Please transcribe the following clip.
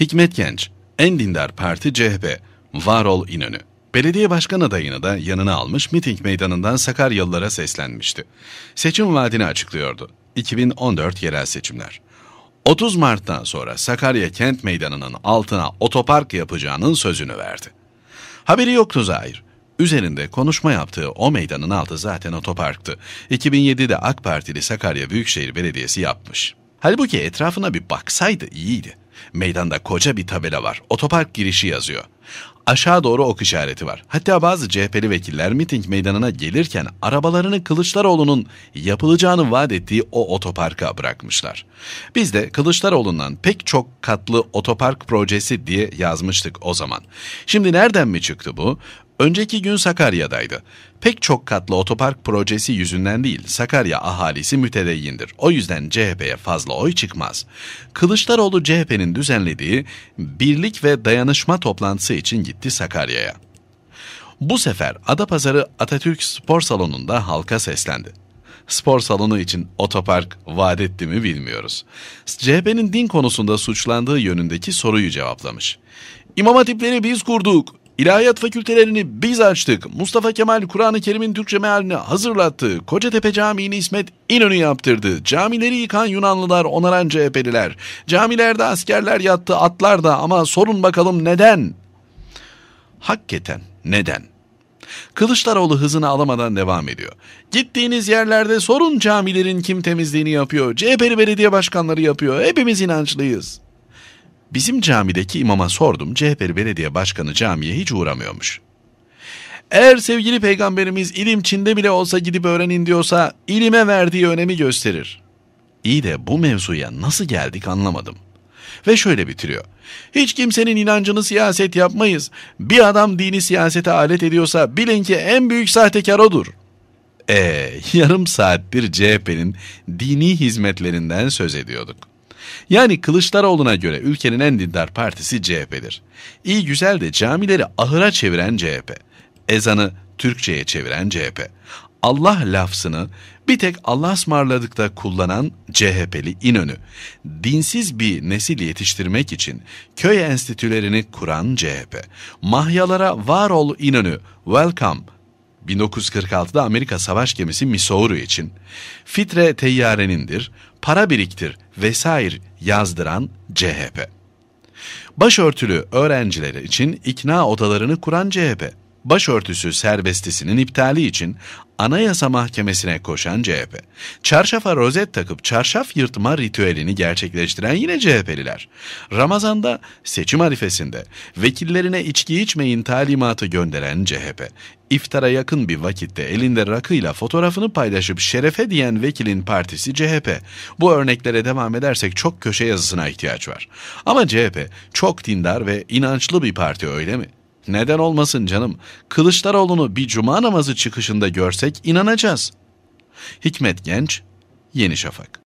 Hikmet Genç, en dindar parti CHP, Varol İnönü. Belediye başkan adayını da yanına almış miting meydanından Sakaryalılara seslenmişti. Seçim vaadini açıklıyordu. 2014 yerel seçimler. 30 Mart'tan sonra Sakarya kent meydanının altına otopark yapacağının sözünü verdi. Haberi yoktu Zahir. Üzerinde konuşma yaptığı o meydanın altı zaten otoparktı. 2007'de AK Partili Sakarya Büyükşehir Belediyesi yapmış. Halbuki etrafına bir baksaydı iyiydi. Meydanda koca bir tabela var. Otopark girişi yazıyor. Aşağı doğru ok işareti var. Hatta bazı CHP'li vekiller miting meydanına gelirken arabalarını Kılıçdaroğlu'nun yapılacağını vaat ettiği o otoparka bırakmışlar. Biz de Kılıçdaroğlu'ndan pek çok katlı otopark projesi diye yazmıştık o zaman. Şimdi nereden mi çıktı bu? Önceki gün Sakarya'daydı. Pek çok katlı otopark projesi yüzünden değil, Sakarya ahalisi mütedeyyindir. O yüzden CHP'ye fazla oy çıkmaz. Kılıçdaroğlu CHP'nin düzenlediği birlik ve dayanışma toplantısı için gitti Sakarya'ya. Bu sefer Adapazarı Atatürk Spor Salonu'nda halka seslendi. Spor salonu için otopark vaat etti mi bilmiyoruz. CHP'nin din konusunda suçlandığı yönündeki soruyu cevaplamış. İmam hatipleri biz kurduk. İlahiyat fakültelerini biz açtık. Mustafa Kemal Kur'an-ı Kerim'in Türkçe mealini hazırlattı. Kocatepe Camii'ni İsmet İnönü yaptırdı. Camileri yıkan Yunanlılar, onaran CHP'liler. Camilerde askerler yattı, atlar da ama sorun bakalım neden? Hakikaten neden? Kılıçdaroğlu hızını alamadan devam ediyor. Gittiğiniz yerlerde sorun camilerin kim temizliğini yapıyor. CHP'li belediye başkanları yapıyor. Hepimiz inançlıyız. Bizim camideki imama sordum, CHP'li belediye başkanı camiye hiç uğramıyormuş. Eğer sevgili peygamberimiz ilim Çin'de bile olsa gidip öğrenin diyorsa ilime verdiği önemi gösterir. İyi de bu mevzuya nasıl geldik anlamadım. Ve şöyle bitiriyor. Hiç kimsenin inancını siyaset yapmayız. Bir adam dini siyasete alet ediyorsa bilin ki en büyük sahtekar odur. E yarım saattir CHP'nin dini hizmetlerinden söz ediyorduk. Yani Kılıçdaroğlu'na göre ülkenin en dindar partisi CHP'dir. İyi güzel de camileri ahıra çeviren CHP. Ezanı Türkçe'ye çeviren CHP. Allah lafzını bir tek Allah'a ısmarladıkta kullanan CHP'li İnönü, dinsiz bir nesil yetiştirmek için köy enstitülerini kuran CHP, mahyalara var ol İnönü, welcome, 1946'da Amerika savaş gemisi Missouri için fitre teyyarenindir, para biriktir vesaire yazdıran CHP. Başörtülü öğrencileri için ikna odalarını kuran CHP. Başörtüsü serbestisinin iptali için Anayasa Mahkemesi'ne koşan CHP. Çarşafa rozet takıp çarşaf yırtma ritüelini gerçekleştiren yine CHP'liler. Ramazan'da seçim arifesinde vekillerine içki içmeyin talimatı gönderen CHP. İftara yakın bir vakitte elinde rakıyla fotoğrafını paylaşıp şerefe diyen vekilin partisi CHP. Bu örneklere devam edersek çok köşe yazısına ihtiyaç var. Ama CHP çok dindar ve inançlı bir parti öyle mi? Neden olmasın canım? Kılıçdaroğlu'nu bir cuma namazı çıkışında görsek inanacağız. Hikmet Genç, Yeni Şafak